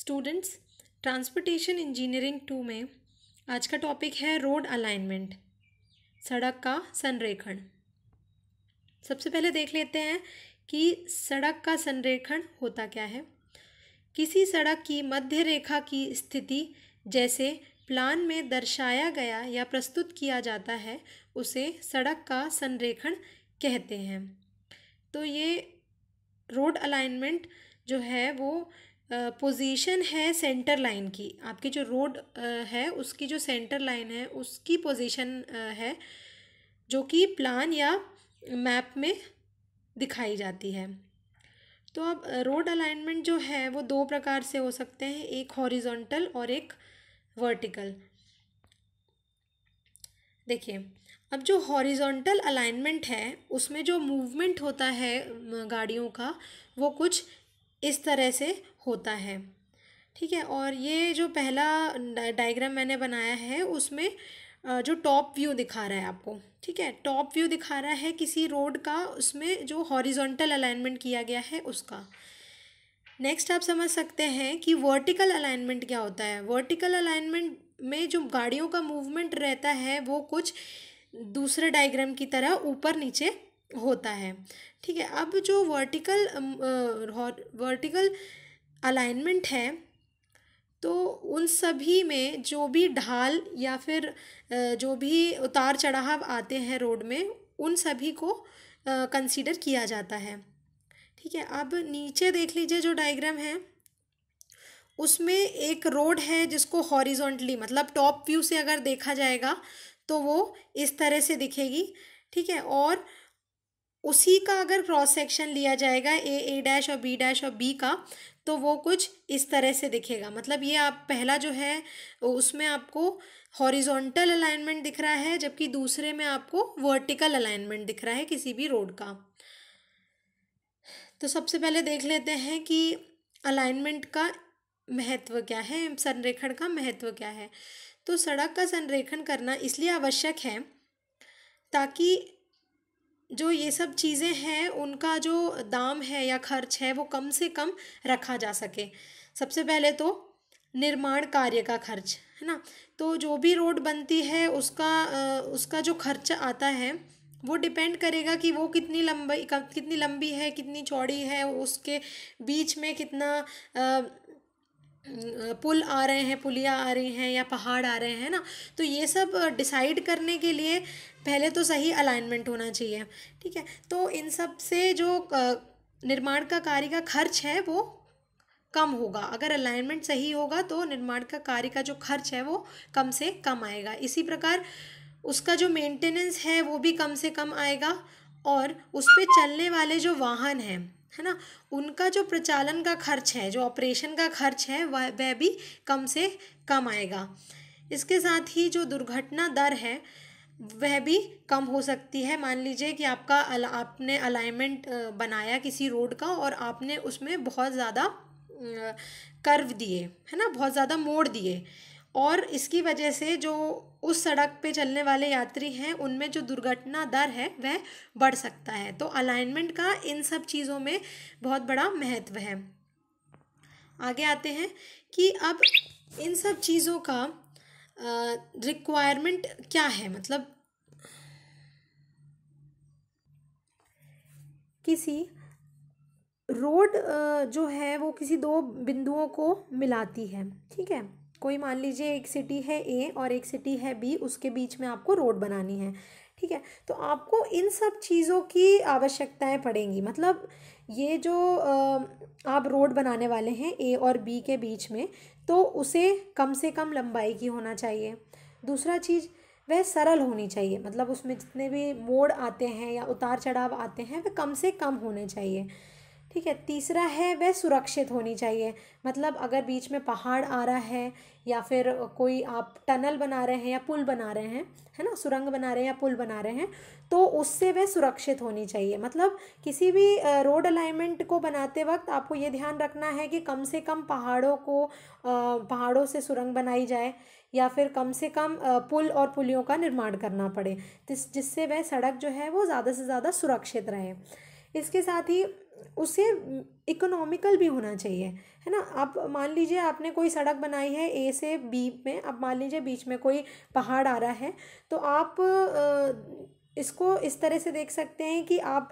students transportation engineering to में आज का टॉपिक है रोड अलाइनमेंट सड़क का संरेखण सबसे पहले देख लेते हैं कि सड़क का संरेखण होता क्या है किसी सड़क की मध्य रेखा की स्थिति जैसे प्लान में दर्शाया गया या प्रस्तुत किया जाता है उसे सड़क का संरेखण कहते हैं तो ये रोड अलाइनमेंट जो है वो पोजीशन है सेंटर लाइन की आपकी जो रोड है उसकी जो सेंटर लाइन है उसकी पोजीशन है जो कि प्लान या मैप में दिखाई जाती है तो अब रोड अलाइनमेंट जो है वो दो प्रकार से हो सकते हैं एक हॉरिजॉन्टल और एक वर्टिकल देखिए अब जो हॉरिजॉन्टल अलाइनमेंट है उसमें जो मूवमेंट होता है गाड़ियों का वो कुछ इस तरह से होता है ठीक है और ये जो पहला डायग्राम मैंने बनाया है उसमें जो टॉप व्यू दिखा रहा है आपको ठीक है टॉप व्यू दिखा रहा है किसी रोड का उसमें जो हॉरिजॉन्टल अलाइनमेंट किया गया है उसका नेक्स्ट आप समझ सकते हैं कि वर्टिकल अलाइनमेंट क्या होता है वर्टिकल अलाइनमेंट में जो गाड़ियों का मूवमेंट रहता है वो कुछ दूसरे डायग्राम की तरह ऊपर नीचे होता है ठीक है अब जो वर्टिकल वर्टिकल अलाइनमेंट है तो उन सभी में जो भी ढाल या फिर जो भी उतार चढ़ाव आते हैं रोड में उन सभी को कंसीडर किया जाता है ठीक है अब नीचे देख लीजिए जो डायग्राम है उसमें एक रोड है जिसको हॉरिजॉन्टली मतलब टॉप व्यू से अगर देखा जाएगा तो वो इस तरह से दिखेगी ठीक है और उसी का अगर क्रॉस सेक्शन लिया जाएगा ए ए डैश और बी डैश और बी का तो वो कुछ इस तरह से दिखेगा मतलब ये आप पहला जो है उसमें आपको हॉरिजॉन्टल अलाइनमेंट दिख रहा है जबकि दूसरे में आपको वर्टिकल अलाइनमेंट दिख रहा है किसी भी रोड का तो सबसे पहले देख लेते हैं कि अलाइनमेंट का महत्व क्या है संरेखण का महत्व क्या है तो सड़क का संरेखण करना इसलिए आवश्यक है ताकि जो ये सब चीज़ें हैं उनका जो दाम है या खर्च है वो कम से कम रखा जा सके सबसे पहले तो निर्माण कार्य का खर्च है ना तो जो भी रोड बनती है उसका उसका जो खर्च आता है वो डिपेंड करेगा कि वो कितनी लंबाई कितनी लंबी है कितनी चौड़ी है उसके बीच में कितना पुल आ रहे हैं पुलिया आ रही हैं या पहाड़ आ रहे हैं ना तो ये सब डिसाइड करने के लिए पहले तो सही अलाइनमेंट होना चाहिए ठीक है तो इन सब से जो निर्माण का कार्य का खर्च है वो कम होगा अगर अलाइनमेंट सही होगा तो निर्माण का कार्य का जो खर्च है वो कम से कम आएगा इसी प्रकार उसका जो मेंटेनेंस है वो भी कम से कम आएगा और उस पर चलने वाले जो वाहन हैं है ना उनका जो प्रचालन का खर्च है जो ऑपरेशन का खर्च है वह वह भी कम से कम आएगा इसके साथ ही जो दुर्घटना दर है वह भी कम हो सकती है मान लीजिए कि आपका अला, आपने अलाइनमेंट बनाया किसी रोड का और आपने उसमें बहुत ज़्यादा कर्व दिए है ना बहुत ज़्यादा मोड़ दिए और इसकी वजह से जो उस सड़क पे चलने वाले यात्री हैं उनमें जो दुर्घटना दर है वह बढ़ सकता है तो अलाइनमेंट का इन सब चीज़ों में बहुत बड़ा महत्व है आगे आते हैं कि अब इन सब चीज़ों का रिक्वायरमेंट क्या है मतलब किसी रोड जो है वो किसी दो बिंदुओं को मिलाती है ठीक है कोई मान लीजिए एक सिटी है ए और एक सिटी है बी उसके बीच में आपको रोड बनानी है ठीक है तो आपको इन सब चीज़ों की आवश्यकताएं पड़ेंगी मतलब ये जो आप रोड बनाने वाले हैं ए और बी के बीच में तो उसे कम से कम लंबाई की होना चाहिए दूसरा चीज़ वह सरल होनी चाहिए मतलब उसमें जितने भी मोड़ आते हैं या उतार चढ़ाव आते हैं वह कम से कम होने चाहिए ठीक है तीसरा है वह सुरक्षित होनी चाहिए मतलब अगर बीच में पहाड़ आ रहा है या फिर कोई आप टनल बना रहे हैं या पुल बना रहे हैं है ना सुरंग बना रहे हैं या पुल बना रहे हैं तो उससे वह सुरक्षित होनी चाहिए मतलब किसी भी रोड अलाइनमेंट को बनाते वक्त आपको ये ध्यान रखना है कि कम से कम पहाड़ों को पहाड़ों से सुरंग बनाई जाए या फिर कम से कम पुल और पुलियों का निर्माण करना पड़े जिससे वह सड़क जो है वो ज़्यादा से ज़्यादा सुरक्षित रहे इसके साथ ही उसे इकोनॉमिकल भी होना चाहिए है ना आप मान लीजिए आपने कोई सड़क बनाई है ए से बी में अब मान लीजिए बीच में कोई पहाड़ आ रहा है तो आप इसको इस तरह से देख सकते हैं कि आप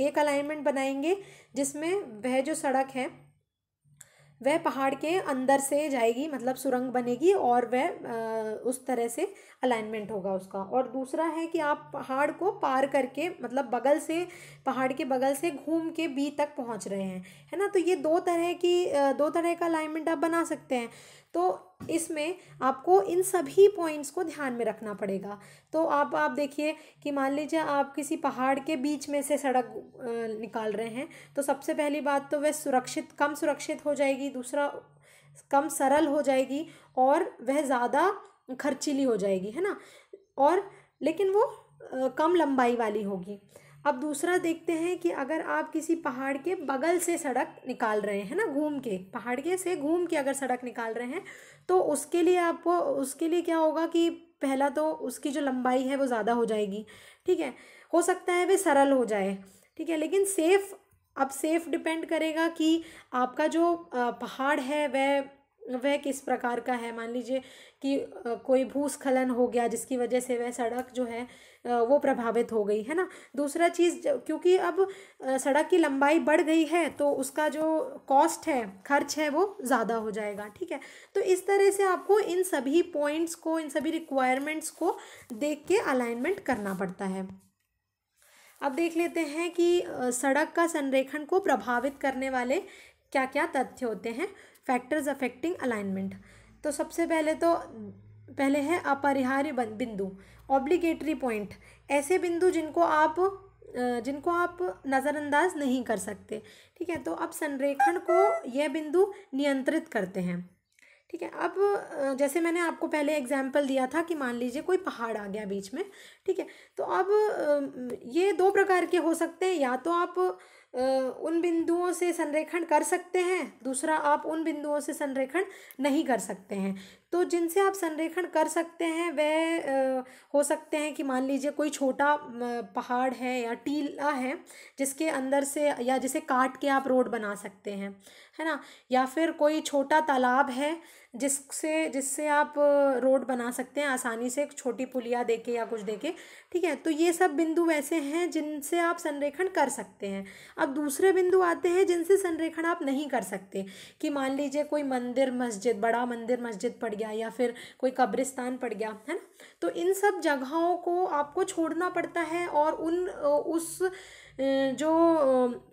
एक अलाइनमेंट बनाएंगे जिसमें वह जो सड़क है वह पहाड़ के अंदर से जाएगी मतलब सुरंग बनेगी और वह उस तरह से अलाइनमेंट होगा उसका और दूसरा है कि आप पहाड़ को पार करके मतलब बगल से पहाड़ के बगल से घूम के बी तक पहुंच रहे हैं है ना तो ये दो तरह की दो तरह का अलाइनमेंट आप बना सकते हैं तो इसमें आपको इन सभी पॉइंट्स को ध्यान में रखना पड़ेगा तो आप आप देखिए कि मान लीजिए आप किसी पहाड़ के बीच में से सड़क निकाल रहे हैं तो सबसे पहली बात तो वह सुरक्षित कम सुरक्षित हो जाएगी दूसरा कम सरल हो जाएगी और वह ज़्यादा खर्चीली हो जाएगी है ना और लेकिन वो कम लंबाई वाली होगी अब दूसरा देखते हैं कि अगर आप किसी पहाड़ के बगल से सड़क निकाल रहे हैं ना घूम के पहाड़ के से घूम के अगर सड़क निकाल रहे हैं तो उसके लिए आपको उसके लिए क्या होगा कि पहला तो उसकी जो लंबाई है वो ज़्यादा हो जाएगी ठीक है हो सकता है वे सरल हो जाए ठीक है लेकिन सेफ़ अब सेफ़ डिपेंड करेगा कि आपका जो पहाड़ है वह वह किस प्रकार का है मान लीजिए कि कोई भूस्खलन हो गया जिसकी वजह से वह सड़क जो है वो प्रभावित हो गई है ना दूसरा चीज़ क्योंकि अब सड़क की लंबाई बढ़ गई है तो उसका जो कॉस्ट है खर्च है वो ज़्यादा हो जाएगा ठीक है तो इस तरह से आपको इन सभी पॉइंट्स को इन सभी रिक्वायरमेंट्स को देख के अलाइनमेंट करना पड़ता है अब देख लेते हैं कि सड़क का संरेखण को प्रभावित करने वाले क्या क्या तथ्य होते हैं फैक्टर्स अफेक्टिंग अलाइनमेंट तो सबसे पहले तो पहले है अपरिहार्य बिंदु ऑब्लिगेटरी पॉइंट ऐसे बिंदु जिनको आप जिनको आप नज़रअंदाज नहीं कर सकते ठीक है तो अब संरेखण को यह बिंदु नियंत्रित करते हैं ठीक है अब जैसे मैंने आपको पहले एग्जाम्पल दिया था कि मान लीजिए कोई पहाड़ आ गया बीच में ठीक है तो अब ये दो प्रकार के हो सकते हैं या तो आप उन बिंदुओं से संरेखण कर सकते हैं दूसरा आप उन बिंदुओं से संरेखण नहीं कर सकते हैं तो जिनसे आप संरेखण कर सकते हैं वह हो सकते हैं कि मान लीजिए कोई छोटा पहाड़ है या टीला है जिसके अंदर से या जिसे काट के आप रोड बना सकते हैं है ना या फिर कोई छोटा तालाब है जिससे जिससे आप रोड बना सकते हैं आसानी से एक छोटी पुलिया दे के या कुछ दे के ठीक है तो ये सब बिंदु वैसे हैं जिनसे आप संरेखण कर सकते हैं अब दूसरे बिंदु आते हैं जिनसे संरेखण आप नहीं कर सकते कि मान लीजिए कोई मंदिर मस्जिद बड़ा मंदिर मस्जिद पड़ गया या फिर कोई कब्रिस्तान पड़ गया है ना तो इन सब जगहों को आपको छोड़ना पड़ता है और उन उस जो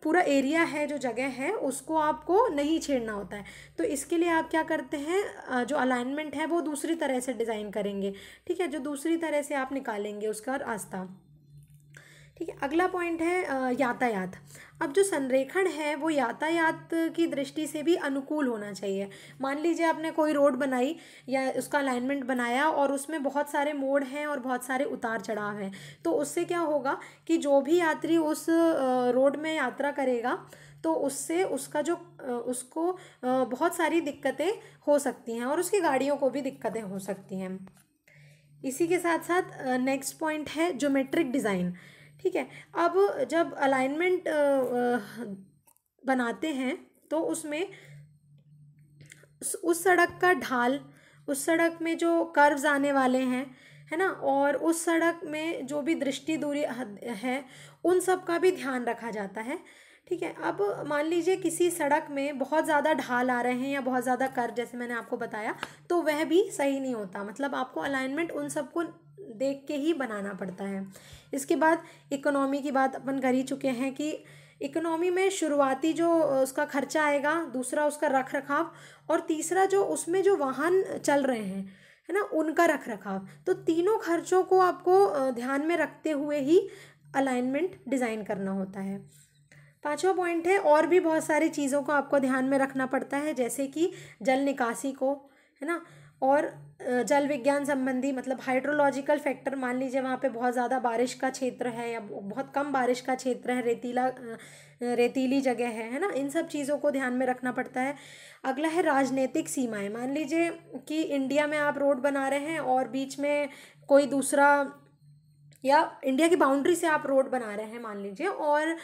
पूरा एरिया है जो जगह है उसको आपको नहीं छेड़ना होता है तो इसके लिए आप क्या करते हैं जो अलाइनमेंट है वो दूसरी तरह से डिज़ाइन करेंगे ठीक है जो दूसरी तरह से आप निकालेंगे उसका रास्ता ठीक है अगला पॉइंट है यातायात अब जो संरेखण है वो यातायात की दृष्टि से भी अनुकूल होना चाहिए मान लीजिए आपने कोई रोड बनाई या उसका अलाइनमेंट बनाया और उसमें बहुत सारे मोड़ हैं और बहुत सारे उतार चढ़ाव हैं तो उससे क्या होगा कि जो भी यात्री उस रोड में यात्रा करेगा तो उससे उसका जो उसको बहुत सारी दिक्कतें हो सकती हैं और उसकी गाड़ियों को भी दिक्कतें हो सकती हैं इसी के साथ साथ नेक्स्ट पॉइंट है ज्योमेट्रिक डिज़ाइन ठीक है अब जब अलाइनमेंट बनाते हैं तो उसमें उस सड़क का ढाल उस सड़क में जो कर्व्स आने वाले हैं है ना और उस सड़क में जो भी दृष्टि दूरी है उन सब का भी ध्यान रखा जाता है ठीक है अब मान लीजिए किसी सड़क में बहुत ज़्यादा ढाल आ रहे हैं या बहुत ज़्यादा कर जैसे मैंने आपको बताया तो वह भी सही नहीं होता मतलब आपको अलाइनमेंट उन सबको देख के ही बनाना पड़ता है इसके बाद इकोनॉमी की बात अपन कर ही चुके हैं कि इकोनॉमी में शुरुआती जो उसका खर्चा आएगा दूसरा उसका रख रखाव और तीसरा जो उसमें जो वाहन चल रहे हैं है ना उनका रख रखाव तो तीनों खर्चों को आपको ध्यान में रखते हुए ही अलाइनमेंट डिज़ाइन करना होता है पांचवा पॉइंट है और भी बहुत सारी चीज़ों को आपको ध्यान में रखना पड़ता है जैसे कि जल निकासी को है ना और जल विज्ञान संबंधी मतलब हाइड्रोलॉजिकल फैक्टर मान लीजिए वहाँ पे बहुत ज़्यादा बारिश का क्षेत्र है या बहुत कम बारिश का क्षेत्र है रेतीला रेतीली जगह है है ना इन सब चीज़ों को ध्यान में रखना पड़ता है अगला है राजनीतिक सीमाएं मान लीजिए कि इंडिया में आप रोड बना रहे हैं और बीच में कोई दूसरा या इंडिया की बाउंड्री से आप रोड बना रहे हैं मान लीजिए और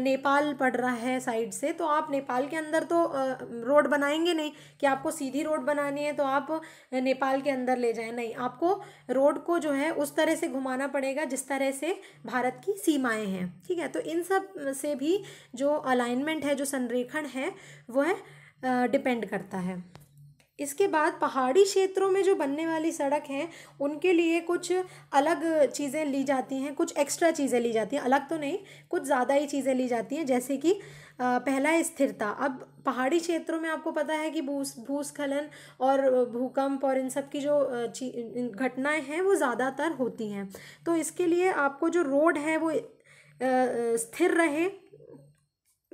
नेपाल पड़ रहा है साइड से तो आप नेपाल के अंदर तो रोड बनाएंगे नहीं कि आपको सीधी रोड बनानी है तो आप नेपाल के अंदर ले जाएं नहीं आपको रोड को जो है उस तरह से घुमाना पड़ेगा जिस तरह से भारत की सीमाएं हैं ठीक है तो इन सब से भी जो अलाइनमेंट है जो संरेखण है वह डिपेंड करता है इसके बाद पहाड़ी क्षेत्रों में जो बनने वाली सड़क हैं उनके लिए कुछ अलग चीज़ें ली जाती हैं कुछ एक्स्ट्रा चीज़ें ली जाती हैं अलग तो नहीं कुछ ज़्यादा ही चीज़ें ली जाती हैं जैसे कि पहला है स्थिरता अब पहाड़ी क्षेत्रों में आपको पता है कि भू भूस्खलन और भूकंप और इन सब की जो घटनाएं हैं वो ज़्यादातर होती हैं तो इसके लिए आपको जो रोड है वो स्थिर रहे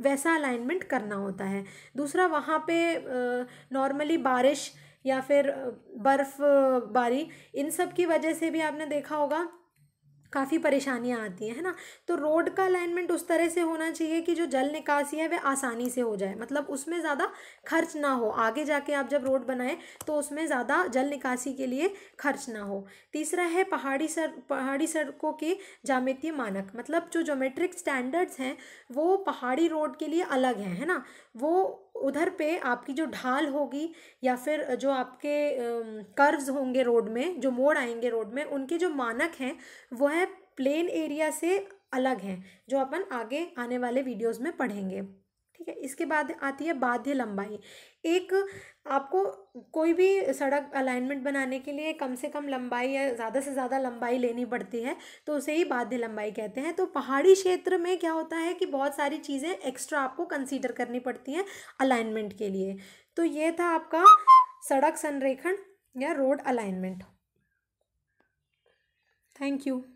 वैसा अलाइनमेंट करना होता है दूसरा वहाँ पे नॉर्मली बारिश या फिर बर्फ़बारी इन सब की वजह से भी आपने देखा होगा काफ़ी परेशानियाँ आती हैं है ना तो रोड का अलाइनमेंट उस तरह से होना चाहिए कि जो जल निकासी है वह आसानी से हो जाए मतलब उसमें ज़्यादा खर्च ना हो आगे जाके आप जब रोड बनाएं तो उसमें ज़्यादा जल निकासी के लिए खर्च ना हो तीसरा है पहाड़ी सर पहाड़ी सड़कों के जामितीय मानक मतलब जो जोमेट्रिक स्टैंडर्ड्स हैं वो पहाड़ी रोड के लिए अलग हैं है ना वो उधर पे आपकी जो ढाल होगी या फिर जो आपके कर्व्स होंगे रोड में जो मोड़ आएंगे रोड में उनके जो मानक हैं वो है प्लेन एरिया से अलग हैं जो अपन आगे आने वाले वीडियोस में पढ़ेंगे ठीक है इसके बाद आती है बाध्य लंबाई एक आपको कोई भी सड़क अलाइनमेंट बनाने के लिए कम से कम लंबाई या ज़्यादा से ज़्यादा लंबाई लेनी पड़ती है तो उसे ही बाध्य लंबाई कहते हैं तो पहाड़ी क्षेत्र में क्या होता है कि बहुत सारी चीज़ें एक्स्ट्रा आपको कंसीडर करनी पड़ती हैं अलाइनमेंट के लिए तो ये था आपका सड़क संरेखण या रोड अलाइनमेंट थैंक यू